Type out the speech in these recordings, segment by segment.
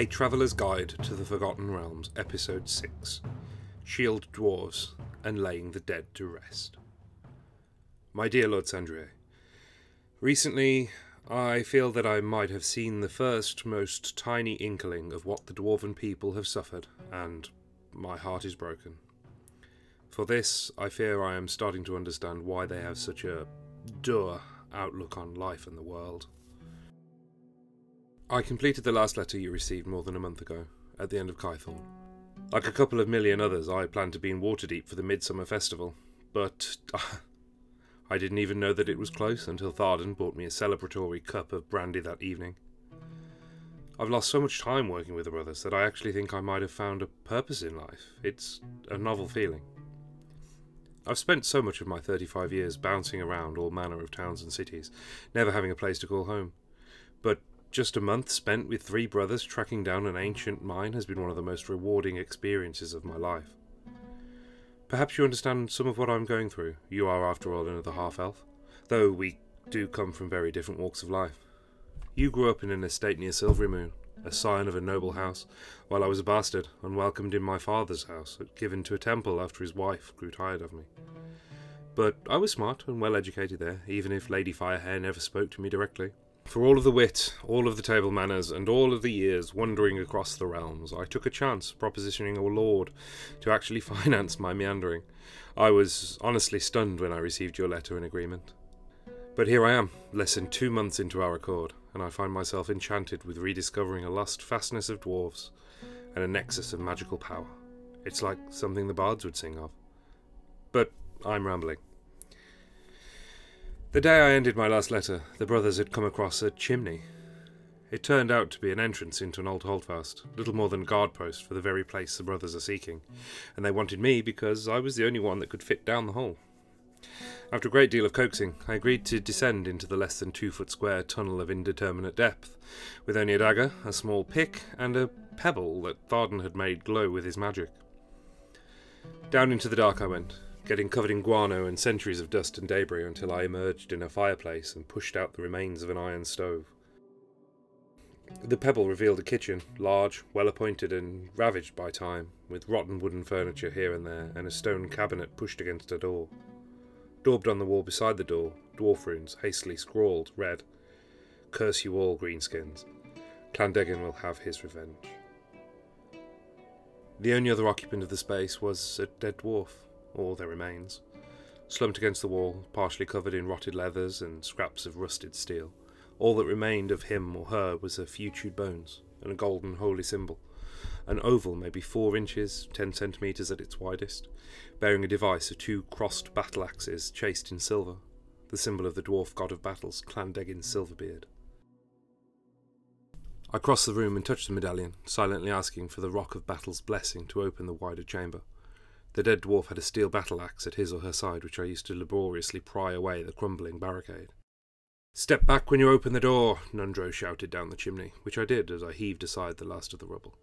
A Traveller's Guide to the Forgotten Realms, Episode 6 Shield Dwarves and Laying the Dead to Rest. My dear Lord Sandrier, recently I feel that I might have seen the first, most tiny inkling of what the dwarven people have suffered, and my heart is broken. For this, I fear I am starting to understand why they have such a dour outlook on life and the world. I completed the last letter you received more than a month ago, at the end of Kythorn. Like a couple of million others, I planned to be in Waterdeep for the Midsummer Festival, but I didn't even know that it was close until Tharden bought me a celebratory cup of brandy that evening. I've lost so much time working with the brothers that I actually think I might have found a purpose in life. It's a novel feeling. I've spent so much of my 35 years bouncing around all manner of towns and cities, never having a place to call home. But just a month spent with three brothers tracking down an ancient mine has been one of the most rewarding experiences of my life. Perhaps you understand some of what I'm going through. You are, after all, another half elf, though we do come from very different walks of life. You grew up in an estate near Silvery Moon, a scion of a noble house, while I was a bastard and welcomed in my father's house, given to a temple after his wife grew tired of me. But I was smart and well educated there, even if Lady Firehair never spoke to me directly. For all of the wit, all of the table manners, and all of the years wandering across the realms, I took a chance propositioning a lord to actually finance my meandering. I was honestly stunned when I received your letter in agreement. But here I am, less than two months into our accord, and I find myself enchanted with rediscovering a lost fastness of dwarves and a nexus of magical power. It's like something the bards would sing of. But I'm rambling. The day I ended my last letter, the brothers had come across a chimney. It turned out to be an entrance into an old holdfast, little more than a guard post for the very place the brothers are seeking, and they wanted me because I was the only one that could fit down the hole. After a great deal of coaxing, I agreed to descend into the less than two foot square tunnel of indeterminate depth, with only a dagger, a small pick, and a pebble that Tharden had made glow with his magic. Down into the dark I went, getting covered in guano and centuries of dust and debris until I emerged in a fireplace and pushed out the remains of an iron stove. The pebble revealed a kitchen, large, well appointed, and ravaged by time, with rotten wooden furniture here and there, and a stone cabinet pushed against a door. Daubed on the wall beside the door, dwarf runes hastily scrawled, read, Curse you all, greenskins. Clandegan will have his revenge. The only other occupant of the space was a dead dwarf, all that remains, slumped against the wall, partially covered in rotted leathers and scraps of rusted steel. All that remained of him or her was a few chewed bones and a golden holy symbol, an oval maybe four inches, ten centimetres at its widest, bearing a device of two crossed battle axes chased in silver, the symbol of the dwarf god of battles, Clandegin Silverbeard. I crossed the room and touched the medallion, silently asking for the Rock of Battle's blessing to open the wider chamber. The dead dwarf had a steel battle axe at his or her side, which I used to laboriously pry away the crumbling barricade. Step back when you open the door, Nundro shouted down the chimney, which I did as I heaved aside the last of the rubble.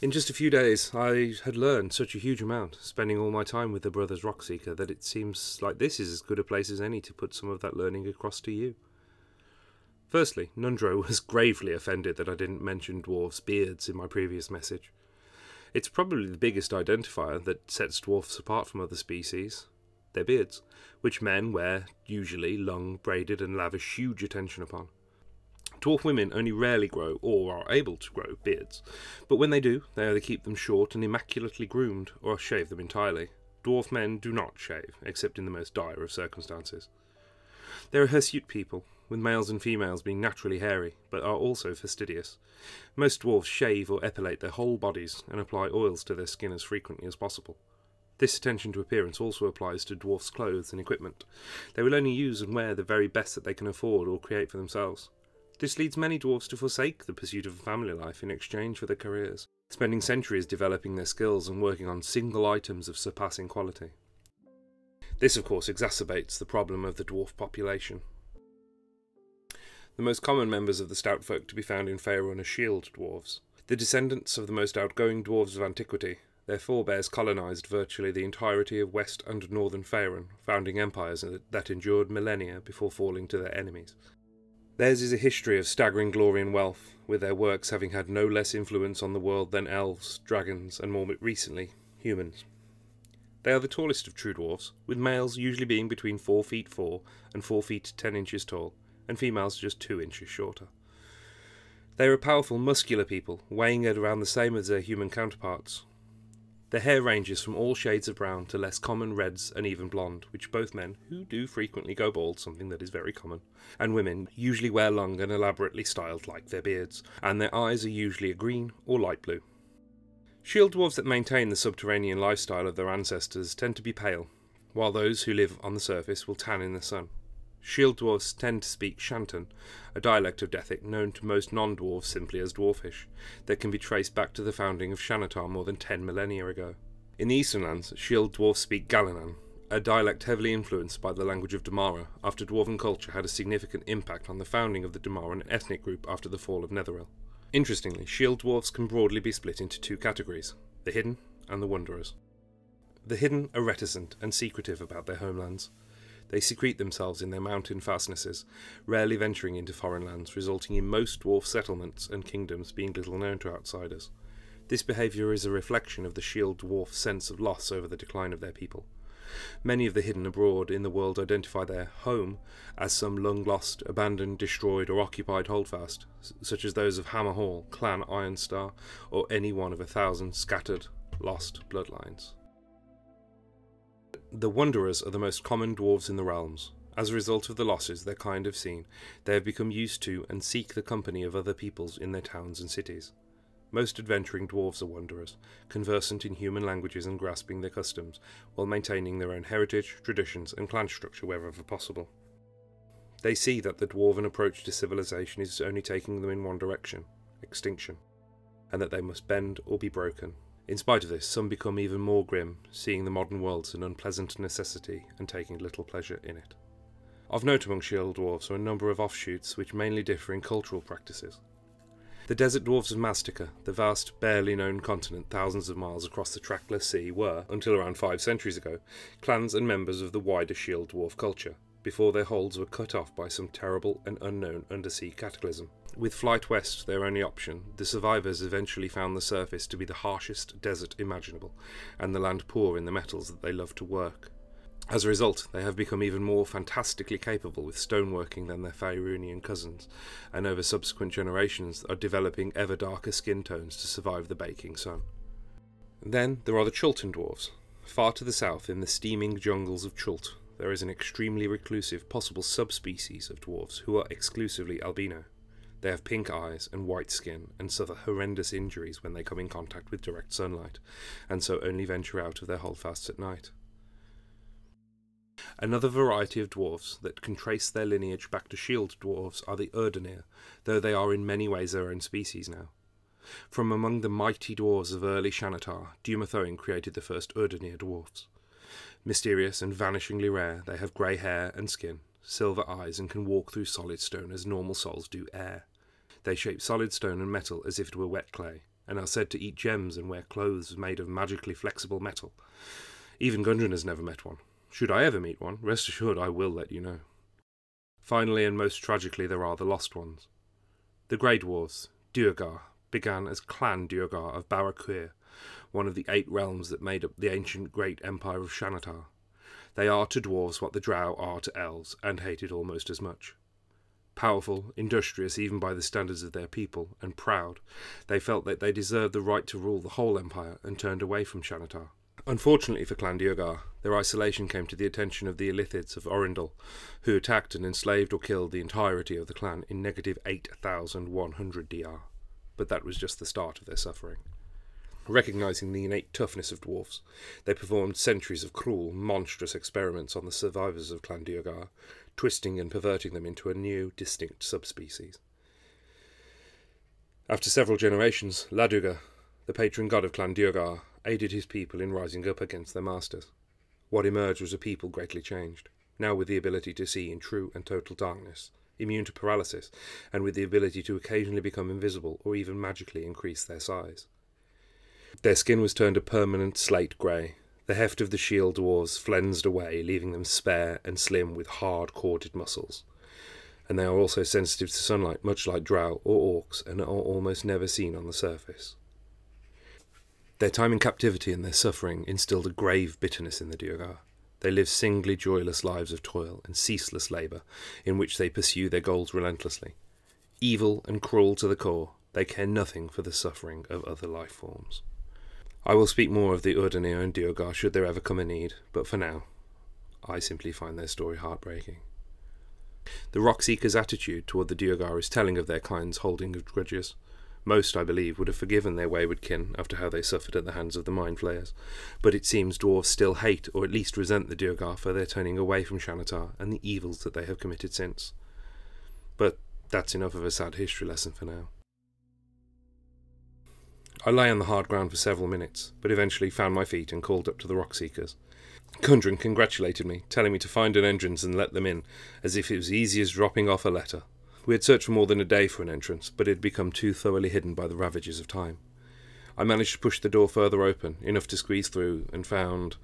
In just a few days, I had learned such a huge amount, spending all my time with the Brothers Rockseeker, that it seems like this is as good a place as any to put some of that learning across to you. Firstly, Nundro was gravely offended that I didn't mention dwarves' beards in my previous message. It's probably the biggest identifier that sets dwarfs apart from other species their beards, which men wear usually long, braided, and lavish huge attention upon. Dwarf women only rarely grow or are able to grow beards, but when they do, they either keep them short and immaculately groomed or shave them entirely. Dwarf men do not shave, except in the most dire of circumstances. They're a hirsute people, with males and females being naturally hairy, but are also fastidious. Most dwarfs shave or epilate their whole bodies and apply oils to their skin as frequently as possible. This attention to appearance also applies to dwarfs' clothes and equipment. They will only use and wear the very best that they can afford or create for themselves. This leads many dwarfs to forsake the pursuit of a family life in exchange for their careers, spending centuries developing their skills and working on single items of surpassing quality. This, of course, exacerbates the problem of the dwarf population, the most common members of the stout folk to be found in Faerun are shield dwarves, the descendants of the most outgoing dwarves of antiquity. Their forebears colonised virtually the entirety of west and northern Faerun, founding empires that endured millennia before falling to their enemies. Theirs is a history of staggering glory and wealth, with their works having had no less influence on the world than elves, dragons, and more recently, humans. They are the tallest of true dwarves, with males usually being between 4 feet 4 and 4 feet 10 inches tall, and females are just 2 inches shorter. They are powerful, muscular people, weighing at around the same as their human counterparts. Their hair ranges from all shades of brown to less common reds and even blonde, which both men, who do frequently go bald, something that is very common, and women usually wear long and elaborately styled like their beards, and their eyes are usually a green or light blue. Shield dwarves that maintain the subterranean lifestyle of their ancestors tend to be pale, while those who live on the surface will tan in the sun. Shield dwarves tend to speak Shantan, a dialect of Dethic known to most non dwarves simply as Dwarfish, that can be traced back to the founding of Shanatar more than 10 millennia ago. In the Eastern Lands, Shield dwarves speak Galanan, a dialect heavily influenced by the language of Damara, after dwarven culture had a significant impact on the founding of the Damaran ethnic group after the fall of Netheril. Interestingly, shield dwarves can broadly be split into two categories the hidden and the wanderers. The hidden are reticent and secretive about their homelands. They secrete themselves in their mountain fastnesses, rarely venturing into foreign lands, resulting in most dwarf settlements and kingdoms being little known to outsiders. This behaviour is a reflection of the shield dwarf's sense of loss over the decline of their people. Many of the hidden abroad in the world identify their home as some long lost, abandoned, destroyed, or occupied holdfast, such as those of Hammer Hall, Clan Ironstar, or any one of a thousand scattered, lost bloodlines. The Wanderers are the most common dwarves in the realms. As a result of the losses their kind have seen, they have become used to and seek the company of other peoples in their towns and cities. Most adventuring dwarves are wanderers, conversant in human languages and grasping their customs, while maintaining their own heritage, traditions, and clan structure wherever possible. They see that the dwarven approach to civilization is only taking them in one direction extinction, and that they must bend or be broken in spite of this, some become even more grim, seeing the modern world as an unpleasant necessity and taking little pleasure in it. Of note among shield dwarves are a number of offshoots which mainly differ in cultural practices. The desert dwarves of Mastica, the vast, barely known continent thousands of miles across the trackless sea, were, until around five centuries ago, clans and members of the wider shield dwarf culture, before their holds were cut off by some terrible and unknown undersea cataclysm. With flight west their only option, the survivors eventually found the surface to be the harshest desert imaginable, and the land poor in the metals that they loved to work. As a result, they have become even more fantastically capable with stoneworking than their Faerunian cousins, and over subsequent generations are developing ever darker skin tones to survive the baking sun. Then there are the Chultun dwarves. Far to the south, in the steaming jungles of Chult, there is an extremely reclusive possible subspecies of dwarves who are exclusively albino. They have pink eyes and white skin and suffer horrendous injuries when they come in contact with direct sunlight, and so only venture out of their holdfasts at night. Another variety of dwarfs that can trace their lineage back to shield dwarfs are the Erdenir, though they are in many ways their own species now. From among the mighty dwarves of early Shanatar, Dumathoin created the first Erdenir dwarfs. Mysterious and vanishingly rare, they have grey hair and skin, silver eyes, and can walk through solid stone as normal souls do air. They shape solid stone and metal as if it were wet clay, and are said to eat gems and wear clothes made of magically flexible metal. Even Gundren has never met one. Should I ever meet one, rest assured I will let you know. Finally, and most tragically, there are the Lost Ones. The Great Wars, Duergar, began as Clan Duergar of Barakuir, one of the eight realms that made up the ancient great empire of Shanatar. They are to dwarves what the drow are to elves, and hated almost as much powerful, industrious even by the standards of their people, and proud, they felt that they deserved the right to rule the whole empire and turned away from Shanatar. Unfortunately for Clan Clandiogar, their isolation came to the attention of the Illithids of Orindal, who attacked and enslaved or killed the entirety of the clan in negative 8,100 DR. But that was just the start of their suffering. Recognising the innate toughness of dwarfs, they performed centuries of cruel, monstrous experiments on the survivors of Clan Clandiogar twisting and perverting them into a new, distinct subspecies. After several generations, Laduga, the patron god of Clan Dugar, aided his people in rising up against their masters. What emerged was a people greatly changed, now with the ability to see in true and total darkness, immune to paralysis, and with the ability to occasionally become invisible or even magically increase their size. Their skin was turned a permanent slate grey, the heft of the shield dwarves flensed away, leaving them spare and slim with hard corded muscles. And they are also sensitive to sunlight, much like drow or orcs, and are almost never seen on the surface. Their time in captivity and their suffering instilled a grave bitterness in the Duergar. They live singly joyless lives of toil and ceaseless labour, in which they pursue their goals relentlessly. Evil and cruel to the core, they care nothing for the suffering of other life forms. I will speak more of the Urdanir and Diogar should there ever come a need, but for now, I simply find their story heartbreaking. The rock seeker's attitude toward the Diogar is telling of their kind's holding of grudges. Most, I believe, would have forgiven their wayward kin after how they suffered at the hands of the Mind Flayers, but it seems dwarves still hate or at least resent the Diogar for their turning away from Shanatar and the evils that they have committed since. But that's enough of a sad history lesson for now. I lay on the hard ground for several minutes, but eventually found my feet and called up to the rock seekers. Kundrin congratulated me, telling me to find an entrance and let them in, as if it was easy as dropping off a letter. We had searched for more than a day for an entrance, but it had become too thoroughly hidden by the ravages of time. I managed to push the door further open, enough to squeeze through, and found.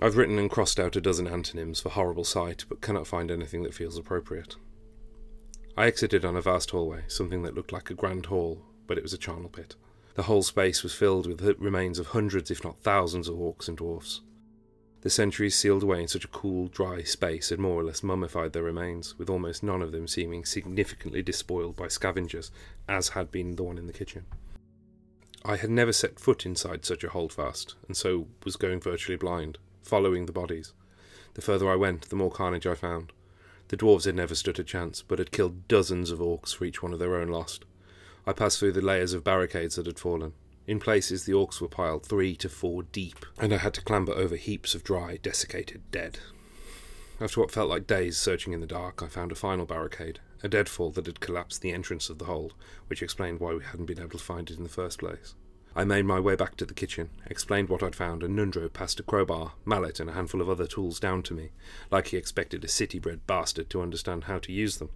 I've written and crossed out a dozen antonyms for horrible sight, but cannot find anything that feels appropriate. I exited on a vast hallway, something that looked like a grand hall, but it was a charnel pit. The whole space was filled with the remains of hundreds, if not thousands, of orcs and dwarfs. The centuries sealed away in such a cool, dry space had more or less mummified their remains, with almost none of them seeming significantly despoiled by scavengers, as had been the one in the kitchen. I had never set foot inside such a holdfast, and so was going virtually blind, following the bodies. The further I went, the more carnage I found. The dwarves had never stood a chance, but had killed dozens of orcs for each one of their own lost, I passed through the layers of barricades that had fallen. In places, the orcs were piled three to four deep, and I had to clamber over heaps of dry, desiccated dead. After what felt like days searching in the dark, I found a final barricade, a deadfall that had collapsed the entrance of the hold, which explained why we hadn't been able to find it in the first place. I made my way back to the kitchen, explained what I'd found, and Nundro passed a crowbar, mallet, and a handful of other tools down to me, like he expected a city bred bastard to understand how to use them.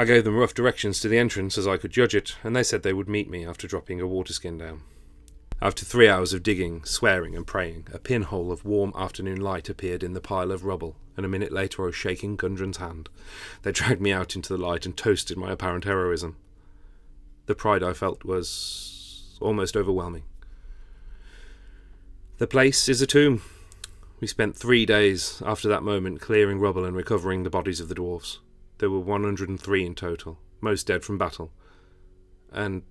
I gave them rough directions to the entrance as I could judge it, and they said they would meet me after dropping a water skin down. After three hours of digging, swearing, and praying, a pinhole of warm afternoon light appeared in the pile of rubble, and a minute later I was shaking Gundren's hand. They dragged me out into the light and toasted my apparent heroism. The pride I felt was almost overwhelming. The place is a tomb. We spent three days after that moment clearing rubble and recovering the bodies of the dwarfs. There were 103 in total, most dead from battle, and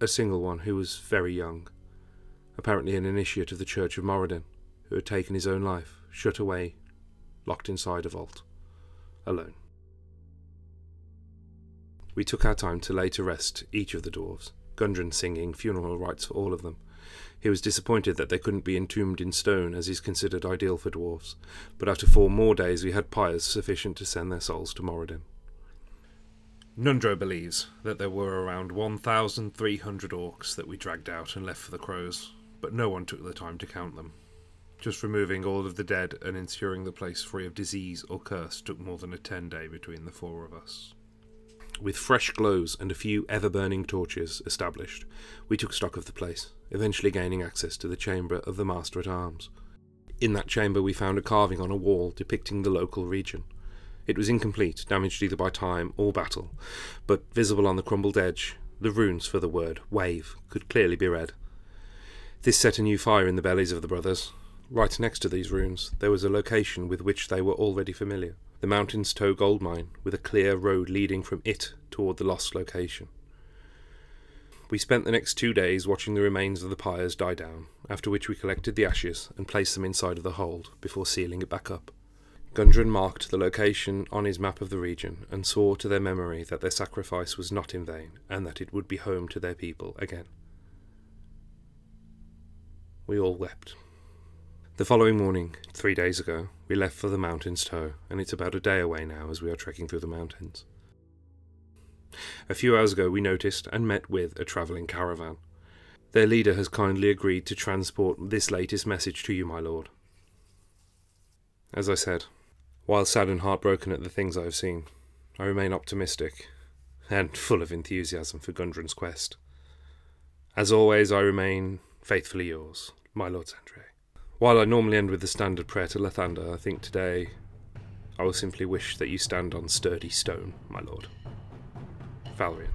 a single one who was very young, apparently an initiate of the Church of Moradin, who had taken his own life, shut away, locked inside a vault, alone. We took our time to lay to rest each of the dwarves, Gundren singing funeral rites for all of them, he was disappointed that they couldn't be entombed in stone, as is considered ideal for dwarfs, but after four more days we had pyres sufficient to send their souls to Moradin. Nundro believes that there were around 1,300 orcs that we dragged out and left for the crows, but no one took the time to count them. Just removing all of the dead and ensuring the place free of disease or curse took more than a ten day between the four of us with fresh glows and a few ever burning torches established, we took stock of the place, eventually gaining access to the chamber of the Master at Arms. In that chamber, we found a carving on a wall depicting the local region. It was incomplete, damaged either by time or battle, but visible on the crumbled edge, the runes for the word wave could clearly be read. This set a new fire in the bellies of the brothers. Right next to these runes, there was a location with which they were already familiar the Mountain's Toe gold mine, with a clear road leading from it toward the lost location. We spent the next two days watching the remains of the pyres die down, after which we collected the ashes and placed them inside of the hold before sealing it back up. Gundren marked the location on his map of the region and swore to their memory that their sacrifice was not in vain and that it would be home to their people again. We all wept the following morning, three days ago, we left for the mountain's toe, and it's about a day away now as we are trekking through the mountains. A few hours ago, we noticed and met with a travelling caravan. Their leader has kindly agreed to transport this latest message to you, my lord. As I said, while sad and heartbroken at the things I have seen, I remain optimistic and full of enthusiasm for Gundren's quest. As always, I remain faithfully yours, my Lord Sandre. While I normally end with the standard prayer to Lathander, I think today I will simply wish that you stand on sturdy stone, my lord. Valerian.